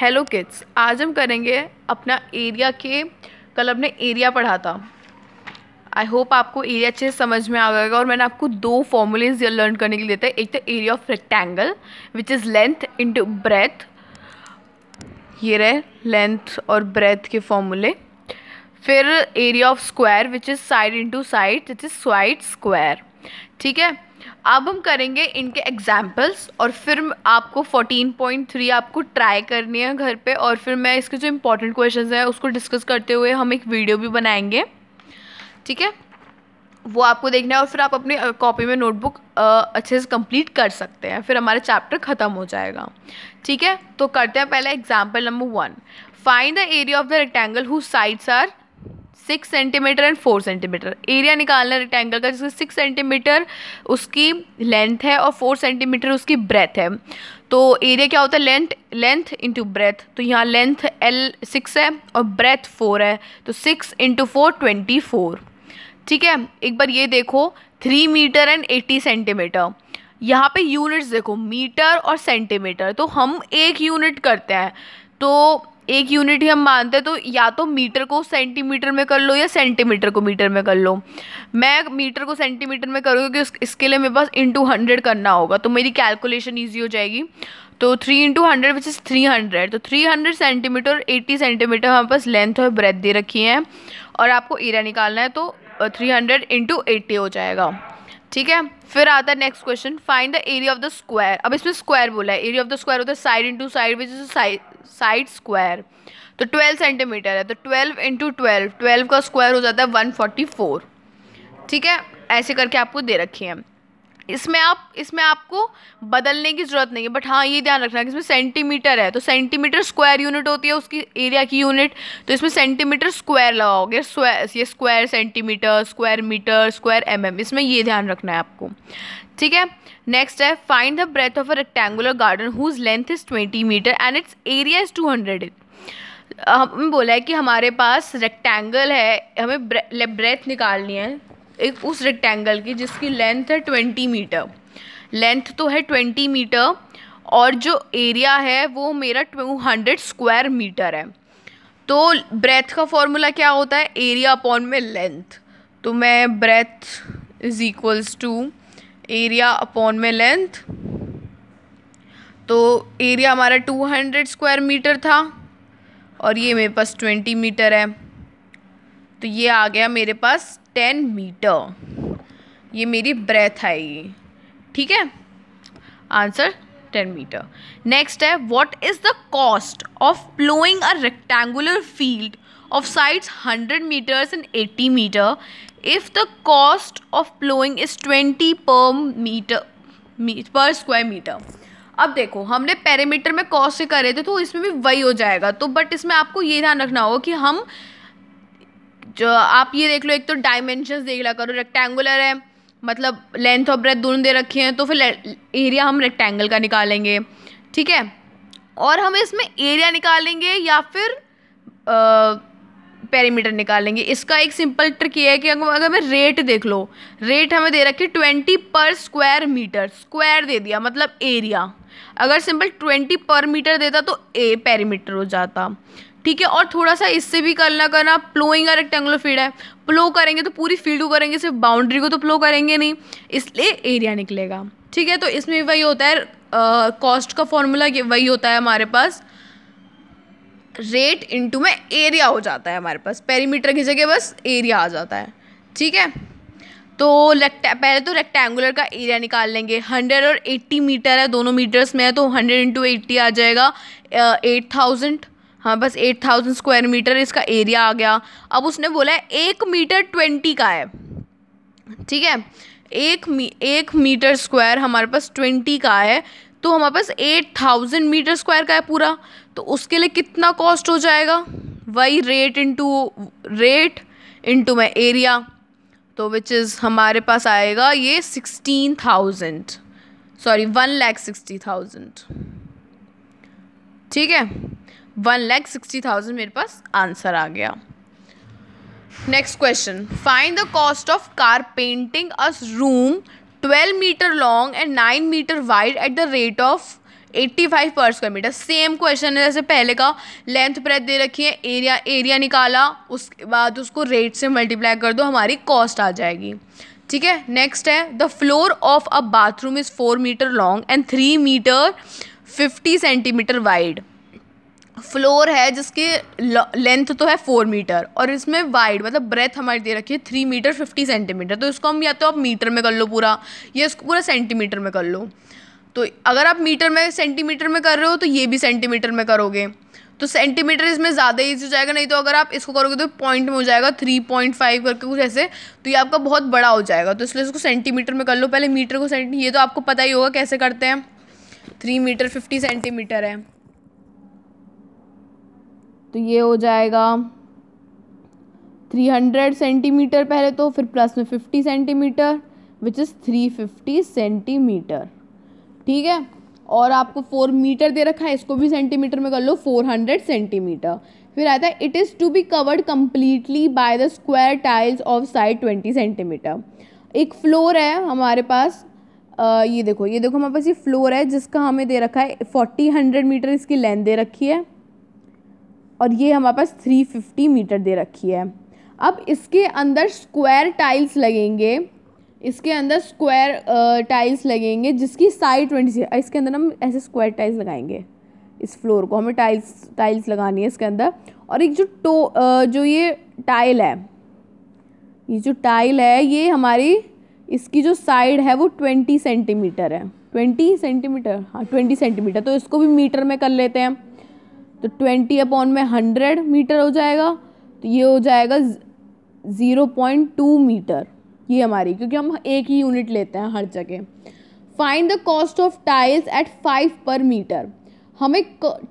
hello kids आज हम करेंगे अपना एरिया के कल हमने एरिया पढ़ा था आई होप आपको एरिया अच्छे से समझ में आ गएगा और मैंने आपको दो फॉर्मूलेज लर्न करने के लिए देता है एक तो area of rectangle which is length into breadth ये रहे लेंथ और ब्रेथ के फॉर्मूले फिर area of square which is side into side which is side square ठीक है अब हम करेंगे इनके एग्जाम्पल्स और फिर आपको 14.3 आपको ट्राई करनी है घर पे और फिर मैं इसके जो इम्पोर्टेंट क्वेश्चंस हैं उसको डिस्कस करते हुए हम एक वीडियो भी बनाएंगे ठीक है वो आपको देखना है और फिर आप अपनी कॉपी में नोटबुक अच्छे से कंप्लीट कर सकते हैं फिर हमारा चैप्टर ख़त्म हो जाएगा ठीक है तो करते हैं पहले example number one find the area of the rectangle who sides are six centimetre and four centimetre area निकालना रेक्टेंगल का जिसमें सिक्स सेंटीमीटर उसकी लेंथ है और फोर सेंटीमीटर उसकी ब्रेथ है तो एरिया क्या होता है लेंथ लेंथ इंटू ब्रेथ तो यहाँ लेंथ एल सिक्स है और ब्रेथ फोर है तो six into four twenty four ठीक है एक बार ये देखो three metre and eighty centimetre यहाँ पे यूनिट्स देखो मीटर और सेंटीमीटर तो हम एक यूनिट करते हैं तो एक यूनिट ही हम मानते हैं तो या तो मीटर को सेंटीमीटर में कर लो या सेंटीमीटर को मीटर में कर लो मैं मीटर को सेंटीमीटर में करूँ क्योंकि इसके लिए मेरे पास इंटू हंड्रेड करना होगा तो मेरी कैलकुलेशन ईजी हो जाएगी तो three into hundred which is three hundred तो थ्री हंड्रेड सेंटीमीटर और एट्टी सेंटीमीटर हमारे पास लेंथ और ब्रेथ दे रखी है और आपको एरिया निकालना है तो थ्री हंड्रेड इंटू एट्टी हो जाएगा ठीक है फिर आता है next question find the area of the square अब इसमें स्क्वायर बोला है एरिया ऑफ द स्क्वायर होता है side into side which is side square तो ट्वेल्व सेंटीमीटर है तो ट्वेल्व इंटू ट्वेल्व ट्वेल्व का स्क्वायर हो जाता है वन फोर्टी फोर ठीक है ऐसे करके आपको दे रखी है इसमें आप इसमें आपको बदलने की ज़रूरत नहीं है बट हाँ ये ध्यान रखना कि इसमें सेंटीमीटर है तो सेंटीमीटर स्क्वायर यूनिट होती है उसकी एरिया की यूनिट तो इसमें सेंटीमीटर स्क्वायर लगाओगे ये square centimetre square metre square MM इसमें ये ध्यान रखना है आपको ठीक है नेक्स्ट है find the breadth of a rectangular garden whose length is twenty metre and its area is two hundred हमने बोला है कि हमारे पास रेक्टेंगल है हमें ब्रेथ निकालनी है एक उस रेक्टेंगल की जिसकी लेंथ है ट्वेंटी मीटर लेंथ तो है ट्वेंटी मीटर और जो एरिया है वो मेरा टू हंड्रेड स्क्वायर मीटर है तो ब्रेथ का फॉर्मूला क्या होता है एरिया अपॉन में लेंथ तो मैं breadth is equals to area upon में लेंथ तो एरिया हमारा टू हंड्रेड स्क्वायर मीटर था और ये मेरे पास ट्वेंटी मीटर है तो ये आ गया मेरे पास टेन मीटर ये मेरी ब्रेथ आएगी ठीक है आंसर टेन मीटर नेक्स्ट है what is the cost of ploughing a rectangular field of sides hundred metres and eighty metre if the cost of ploughing is twenty per metre per square metre अब देखो हमने parameter में cost से करे थे तो इसमें भी वही हो जाएगा तो बट इसमें आपको ये ध्यान रखना होगा कि हम जो आप ये देख लो एक तो डायमेंशन देख लिया करो रेक्टेंगुलर है मतलब लेंथ और ब्रेथ दोनों दे रखे हैं तो फिर एरिया हम रेक्टेंगल का निकालेंगे ठीक है और हम इसमें एरिया निकालेंगे या फिर पेरीमीटर निकालेंगे इसका एक सिंपल ट्रिक ये है कि अगर हमें रेट देख लो रेट हमें दे रखी ट्वेंटी पर स्क्वायर मीटर स्क्वायर दे दिया मतलब एरिया अगर सिंपल ट्वेंटी पर मीटर देता तो ए पेरीमीटर हो जाता ठीक है और थोड़ा सा इससे भी करना करना प्लोइंग या रेक्टेंगुलर फील्ड है प्लो करेंगे तो पूरी फील्ड को करेंगे सिर्फ बाउंड्री को तो प्लो करेंगे नहीं इसलिए एरिया निकलेगा ठीक है तो इसमें वही होता है कॉस्ट का फॉर्मूला वही होता है हमारे पास रेट इंटू में एरिया हो जाता है हमारे पास पेरीमीटर की जगह बस एरिया आ जाता है ठीक है तो पहले तो रेक्टेंगुलर का एरिया निकाल लेंगे हंड्रेड और एट्टी मीटर है दोनों मीटर्स में है तो हंड्रेड इंटू एट्टी आ जाएगा एट थाउजेंड हाँ बस एट थाउजेंड स्क्वायर मीटर इसका एरिया आ गया अब उसने बोला है एक मीटर ट्वेंटी का है ठीक है एक मी एक मीटर स्क्वायर हमारे पास ट्वेंटी का है तो हमारे पास एट थाउजेंड मीटर स्क्वायर का है पूरा तो उसके लिए कितना कॉस्ट हो जाएगा वही रेट इंटू रेट इंटू मै एरिया तो विच इज़ हमारे पास आएगा ये sixteen thousand sorry one lakh sixty thousand ठीक है वन लैख सिक्सटी थाउजेंड मेरे पास आंसर आ गया next question find the cost of carpeting a room twelve metre long and nine metre wide at the rate of eighty five per square metre same question है जैसे पहले का length breadth दे रखी है area area निकाला उसके बाद उसको रेट से मल्टीप्लाई कर दो हमारी कॉस्ट आ जाएगी ठीक है नेक्स्ट है the floor of a bathroom is four metre long and three metre fifty centimetre wide floor है जिसकी लेंथ तो है फोर मीटर और इसमें वाइड मतलब ब्रेथ हमारी दे रखी है थ्री मीटर फिफ्टी सेंटीमीटर तो इसको हम या तो आप मीटर में कर लो पूरा या इसको पूरा सेंटीमीटर में कर लो तो अगर आप मीटर में सेंटीमीटर में कर रहे हो तो ये भी सेंटीमीटर में करोगे तो सेंटीमीटर इसमें ज़्यादा ईजी हो जाएगा नहीं तो अगर आप इसको करोगे तो पॉइंट में हो जाएगा थ्री पॉइंट फाइव करके कुछ ऐसे तो ये आपका बहुत बड़ा हो जाएगा तो इसलिए इसको सेंटीमीटर में कर लो पहले मीटर को सेंटी ये तो आपको पता ही होगा कैसे करते हैं थ्री मीटर फिफ्टी सेंटीमीटर है तो ये हो जाएगा 300 सेंटीमीटर पहले तो फिर प्लस में 50 सेंटीमीटर विच इज़ 350 सेंटीमीटर ठीक है और आपको फोर मीटर दे रखा है इसको भी सेंटीमीटर में कर लो 400 सेंटीमीटर फिर आता है it is to be covered completely by the square tiles of side 20 centimetre एक फ्लोर है हमारे पास आ, ये देखो ये देखो हमारे पास ये फ्लोर है जिसका हमें दे रखा है फोर्टी हंड्रेड मीटर इसकी लेंथ दे रखी है और ये हमारे पास 350 मीटर दे रखी है अब इसके अंदर स्क्वायर टाइल्स लगेंगे इसके अंदर स्क्वायर टाइल्स लगेंगे जिसकी साइड ट्वेंटी सिक्स इसके अंदर हम ऐसे स्क्वायर टाइल्स लगाएंगे इस फ्लोर को हमें टाइल्स टाइल्स लगानी है इसके अंदर और एक जो टो जो ये टाइल है ये जो टाइल है ये हमारी इसकी जो साइड है वो ट्वेंटी सेंटीमीटर है ट्वेंटी सेंटीमीटर हाँ ट्वेंटी सेंटीमीटर तो इसको भी मीटर में कर लेते हैं तो ट्वेंटी अपॉन में हंड्रेड मीटर हो जाएगा तो ये हो जाएगा ज़ीरो पॉइंट टू मीटर ये हमारी क्योंकि हम एक ही यूनिट लेते हैं हर जगह find the cost of tiles at five per metre हमें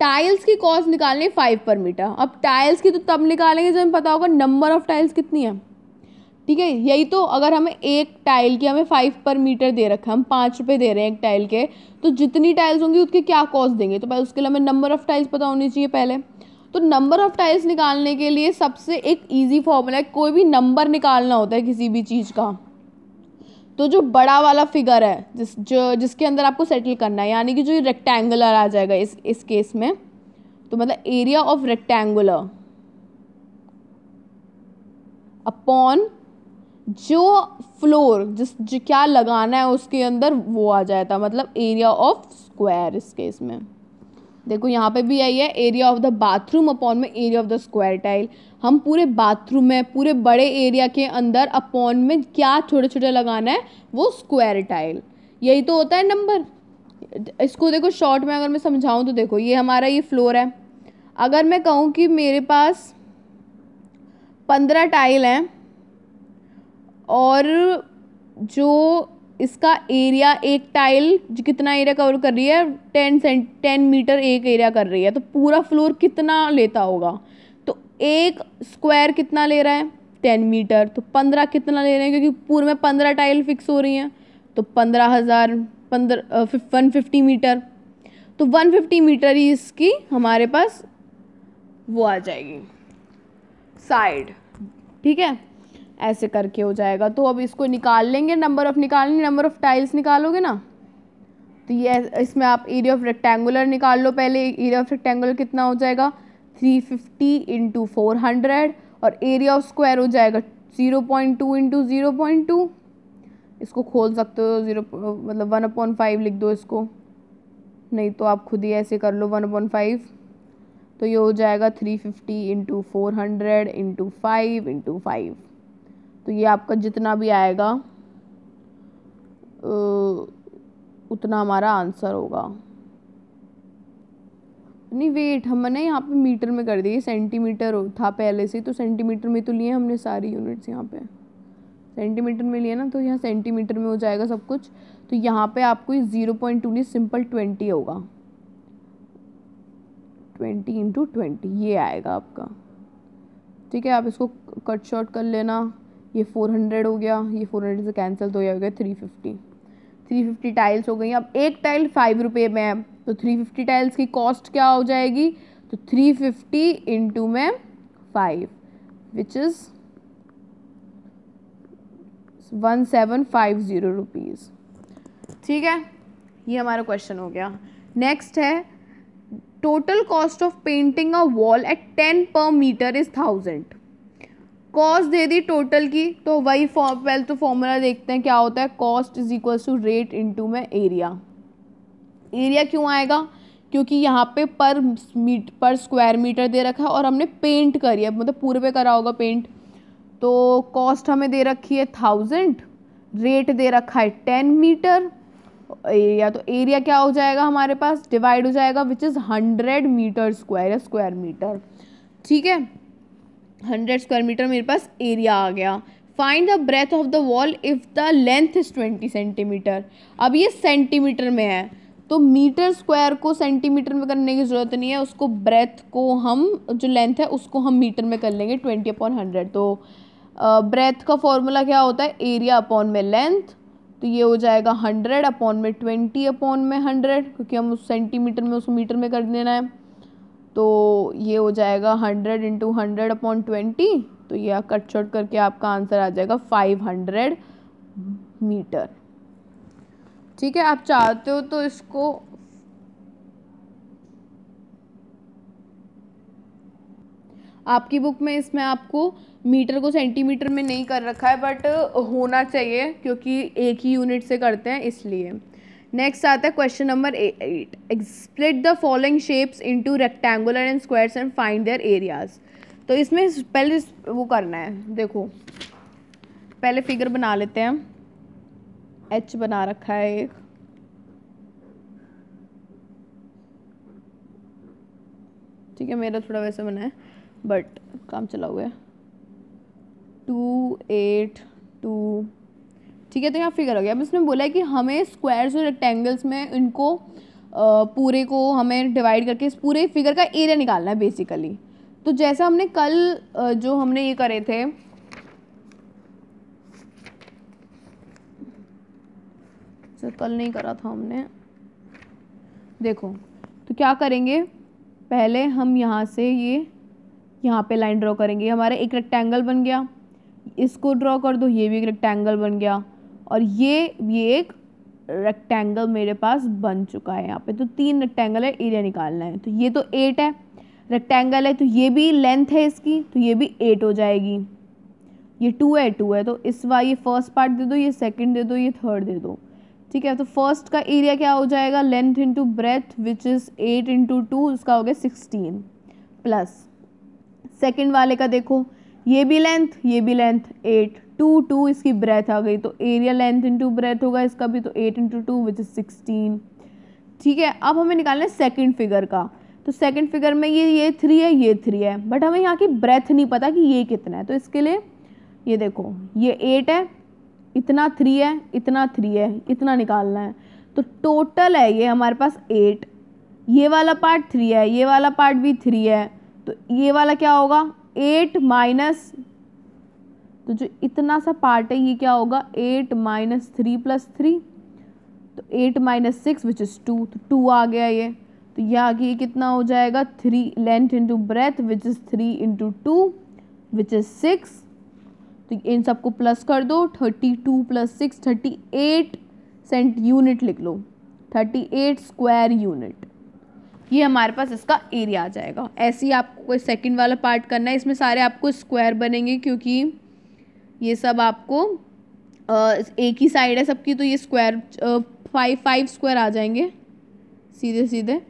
टाइल्स की कॉस्ट निकालनी है फाइव पर मीटर अब टाइल्स की तो तब निकालेंगे जब हमें पता होगा नंबर ऑफ टाइल्स कितनी है ठीक है यही तो अगर हमें एक टाइल की हमें फाइव पर मीटर दे रखा हम पाँच रुपये दे रहे हैं एक टाइल के तो जितनी टाइल्स होंगी उसके क्या कॉस्ट देंगे तो पहले उसके लिए हमें नंबर ऑफ़ टाइल्स पता होनी चाहिए पहले तो नंबर ऑफ़ टाइल्स निकालने के लिए सबसे एक ईजी फॉर्मूला है कोई भी नंबर निकालना होता है किसी भी चीज़ का तो जो बड़ा वाला फिगर है जिस जो जिसके अंदर आपको सेटल करना है यानी कि जो ये रेक्टेंगुलर आ जाएगा इस इस केस में तो मतलब एरिया ऑफ रेक्टेंगुलर अपॉन जो फ्लोर जिस जो क्या लगाना है उसके अंदर वो आ जाता मतलब एरिया ऑफ स्क्वायर इस केस में देखो यहाँ पे भी आई है area of the bathroom upon में area of the square tile हम पूरे बाथरूम में पूरे बड़े एरिया के अंदर अपॉन में क्या छोटे छोटे लगाना है वो स्क्वायर टाइल यही तो होता है नंबर इसको देखो शॉर्ट में अगर मैं समझाऊँ तो देखो ये हमारा ये फ्लोर है अगर मैं कहूँ कि मेरे पास पंद्रह टाइल हैं और जो इसका एरिया एक टाइल जो कितना एरिया कवर कर रही है टेन सेंट टेन मीटर एक एरिया कर रही है तो पूरा फ्लोर कितना लेता होगा तो एक स्क्वायर कितना ले रहा है टेन मीटर तो पंद्रह कितना ले रहे हैं क्योंकि पूर्व में पंद्रह टाइल फिक्स हो रही हैं तो पंद्रह हज़ार पंद्रह वन फिफ्टी मीटर तो वन फिफ्टी मीटर ही इसकी हमारे पास वो आ जाएगी साइड ठीक है ऐसे करके हो जाएगा तो अब इसको निकाल लेंगे नंबर ऑफ़ निकालेंगे नंबर ऑफ़ टाइल्स निकालोगे ना तो ये इसमें आप एरिया ऑफ रेक्टेंगुलर निकाल लो पहले एरिया ऑफ रेक्टेंगुलर कितना हो जाएगा three fifty into four hundred और एरिया ऑफ स्क्वायर हो जाएगा zero point two into zero point two इसको खोल सकते हो ज़ीरो मतलब वन अपॉइंट फाइव लिख दो इसको नहीं तो आप खुद ही ऐसे कर लो वन अपॉइंट फाइव तो ये हो जाएगा three fifty into four hundred into five into five तो ये आपका जितना भी आएगा उतना हमारा आंसर होगा नहीं वेट हमने यहाँ पे मीटर में कर दिया सेंटीमीटर था पहले से तो सेंटीमीटर में तो लिए हमने सारी यूनिट्स यहाँ पे सेंटीमीटर में लिए ना तो यहाँ सेंटीमीटर में हो जाएगा सब कुछ तो यहाँ पे आपको ये ज़ीरो पॉइंट टू नहीं सिंपल ट्वेंटी होगा ट्वेंटी इंटू ट्वेंटी ये आएगा आपका ठीक है आप इसको कट शॉर्ट कर लेना ये फोर हंड्रेड हो गया ये फोर हंड्रेड से कैंसिल तो ये हो गया three fifty three fifty tiles हो गई अब एक टाइल फाइव रुपये में है तो थ्री फिफ्टी टाइल्स की कॉस्ट क्या हो जाएगी तो थ्री फिफ्टी इंटू में five which is one seven five zero rupees ठीक है ये हमारा क्वेश्चन हो गया नेक्स्ट है total cost of painting a wall at ten per metre is thousand cost दे दी टोटल की तो वही फॉर्म पहले तो फॉर्मूला देखते हैं क्या होता है cost is equal to rate into में एरिया एरिया क्यों आएगा क्योंकि यहाँ पे पर मीट पर स्क्वायर मीटर दे रखा है और हमने पेंट करी है मतलब पूरे पे करा होगा पेंट तो कॉस्ट हमें दे रखी है थाउजेंड रेट दे रखा है टेन मीटर एरिया तो एरिया क्या हो जाएगा हमारे पास डिवाइड हो जाएगा which is hundred metre square square metre ठीक है हंड्रेड स्क्वायर मीटर मेरे पास एरिया आ गया find the breadth of the wall if the length is twenty centimetre अब ये सेंटीमीटर में है तो मीटर स्क्वायर को सेंटीमीटर में करने की ज़रूरत नहीं है उसको ब्रेथ को हम जो लेंथ है उसको हम मीटर में कर लेंगे ट्वेंटी अपॉन हंड्रेड तो ब्रेथ का फॉर्मूला क्या होता है एरिया अपॉन में लेंथ तो ये हो जाएगा हंड्रेड अपॉन में ट्वेंटी अपॉन में हंड्रेड क्योंकि हम उस सेंटीमीटर में उसको मीटर में कर देना है तो ये हो जाएगा hundred into hundred upon twenty तो ये कट शॉर्ट करके आपका आंसर आ जाएगा फाइव हंड्रेड मीटर ठीक है आप चाहते हो तो इसको आपकी बुक में इसमें आपको मीटर को सेंटीमीटर में नहीं कर रखा है बट होना चाहिए क्योंकि एक ही यूनिट से करते हैं इसलिए नेक्स्ट आता है question number eight split the following shapes into rectangular and squares and find their areas तो इसमें पहले वो करना है देखो पहले फिगर बना लेते हैं एच बना रखा है एक ठीक है मेरा थोड़ा वैसे बना है बट काम चला हुआ है टू एट टू ठीक है तो यहाँ फिगर हो गया अब इसमें बोला है कि हमें स्क्वायर्स और रेक्टेंगल्स में इनको पूरे को हमें डिवाइड करके इस पूरे फिगर का एरिया निकालना है बेसिकली तो जैसा हमने कल जो हमने ये करे थे सर कल नहीं करा था हमने देखो तो क्या करेंगे पहले हम यहाँ से ये यहाँ पे लाइन ड्रॉ करेंगे हमारा एक रेक्टेंगल बन गया इसको ड्रॉ कर दो ये भी एक रेक्टेंगल बन गया और ये ये एक रेक्टेंगल मेरे पास बन चुका है यहाँ पे तो तीन रेक्टेंगल है एरिया निकालना है तो ये तो एट है रेक्टेंगल है तो ये भी लेंथ है इसकी तो ये भी एट हो जाएगी ये टू है टू है तो इस बार ये फर्स्ट पार्ट दे दो ये सेकंड दे दो ये थर्ड दे दो ठीक है तो फर्स्ट का एरिया क्या हो जाएगा length into breadth which is eight into two उसका हो गया सिक्सटीन प्लस सेकेंड वाले का देखो ये भी लेंथ ये भी लेंथ एट टू टू इसकी ब्रेथ आ गई तो एरिया लेंथ इंटू ब्रेथ होगा इसका भी तो eight into two which is sixteen ठीक है अब हमें निकालना है सेकेंड फिगर का तो सेकेंड फिगर में ये ये थ्री है ये थ्री है बट हमें यहाँ की ब्रेथ नहीं पता कि ये कितना है तो इसके लिए ये देखो ये एट है इतना थ्री है इतना थ्री है इतना निकालना है तो टोटल है ये हमारे पास एट ये वाला पार्ट थ्री है ये वाला पार्ट भी थ्री है तो ये वाला क्या होगा एट माइनस तो जो इतना सा पार्ट है ये क्या होगा eight minus three plus three तो eight minus six which is two तो टू आ गया ये तो यह आगे ये कितना हो जाएगा three length into breadth which is three into two which is six तो इन सबको प्लस कर दो thirty two plus six thirty eight cent unit लिख लो थर्टी एट स्क्वायर यूनिट ये हमारे पास इसका एरिया आ जाएगा ऐसे ही आपको कोई सेकंड वाला पार्ट करना है इसमें सारे आपको स्क्वायर बनेंगे क्योंकि ये सब आपको एक ही साइड है सबकी तो ये स्क्वायर फाइव फाइव स्क्वायर आ जाएंगे सीधे सीधे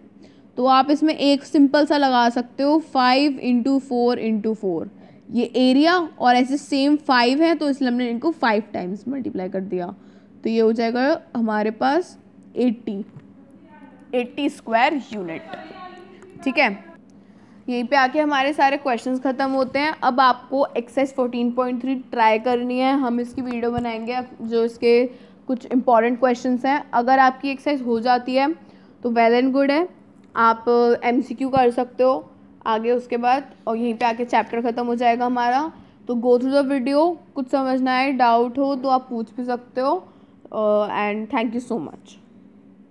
तो आप इसमें एक सिंपल सा लगा सकते हो five into four into four ये एरिया और ऐसे सेम फाइव है तो इसलिए हमने इनको फाइव टाइम्स मल्टीप्लाई कर दिया तो ये हो जाएगा हमारे पास एट्टी एट्टी स्क्वायर यूनिट ठीक है यहीं पे आके हमारे सारे क्वेश्चंस ख़त्म होते हैं अब आपको एक्सरसाइज 14.3 ट्राई करनी है हम इसकी वीडियो बनाएंगे जो इसके कुछ इंपॉर्टेंट क्वेश्चंस हैं अगर आपकी एक्सरसाइज हो जाती है तो वेल एंड गुड है आप एम uh, कर सकते हो आगे उसके बाद और यहीं पर आके चैप्टर ख़त्म हो जाएगा हमारा तो गो थ्रू द वीडियो कुछ समझना है डाउट हो तो आप पूछ भी सकते हो and thank you so much